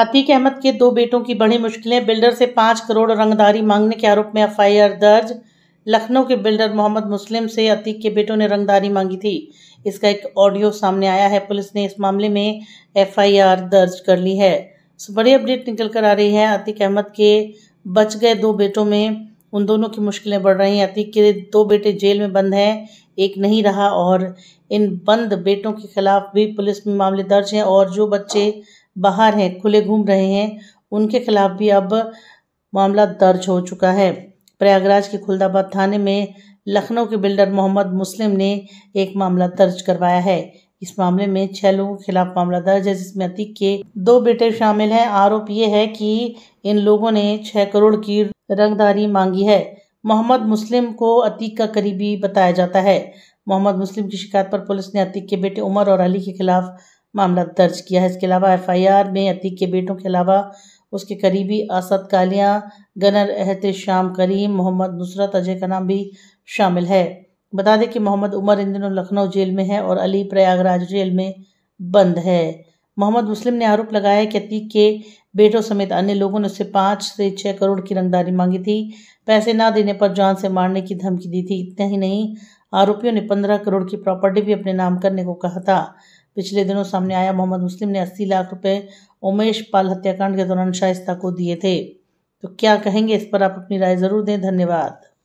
अतीक अहमद के दो बेटों की बड़ी मुश्किलें बिल्डर से पाँच करोड़ रंगदारी मांगने के आरोप में एफ दर्ज लखनऊ के बिल्डर मोहम्मद मुस्लिम से अतीक के बेटों ने रंगदारी मांगी थी इसका एक ऑडियो सामने आया है पुलिस ने इस मामले में एफआईआर दर्ज कर ली है बड़ी अपडेट निकल कर आ रही है अतीक अहमद के बच गए दो बेटों में उन दोनों की मुश्किलें बढ़ रही हैं अतीक के दो बेटे जेल में बंद हैं एक नहीं रहा और इन बंद बेटों के खिलाफ भी पुलिस में मामले दर्ज हैं और जो बच्चे बाहर हैं खुले घूम रहे हैं उनके खिलाफ भी अब मामला दर्ज हो चुका है प्रयागराज के खुलदाबाद थाने में लखनऊ के बिल्डर मोहम्मद मुस्लिम ने एक मामला दर्ज करवाया है इस मामले में छह लोगों के खिलाफ मामला दर्ज है जिसमें अतीक के दो बेटे शामिल हैं आरोप ये है कि इन लोगों ने छह करोड़ की रंगदारी मांगी है मोहम्मद मुस्लिम को अतीक का करीबी बताया जाता है मोहम्मद मुस्लिम की शिकायत पर पुलिस ने अतीक के बेटे उमर और अली के खिलाफ मामला दर्ज किया है इसके अलावा एफआईआर में अतीक के बेटों के अलावा उसके करीबी असद कालिया गनर एहत शाम करीम मोहम्मद नुसरत अजय का नाम भी शामिल है बता दें कि मोहम्मद उमर इन दिनों लखनऊ जेल में है और अली प्रयागराज जेल में बंद है मोहम्मद मुस्लिम ने आरोप लगाया कि अतीक के बेटों समेत अन्य लोगों ने उससे पाँच से छः करोड़ की रंगदारी मांगी थी पैसे ना देने पर जान से मारने की धमकी दी थी इतना ही नहीं आरोपियों ने पंद्रह करोड़ की प्रॉपर्टी भी अपने नाम करने को कहा था पिछले दिनों सामने आया मोहम्मद मुस्लिम ने अस्सी लाख रुपए उमेश पाल हत्याकांड के दौरान शाइस्ता को दिए थे तो क्या कहेंगे इस पर आप अपनी राय ज़रूर दें धन्यवाद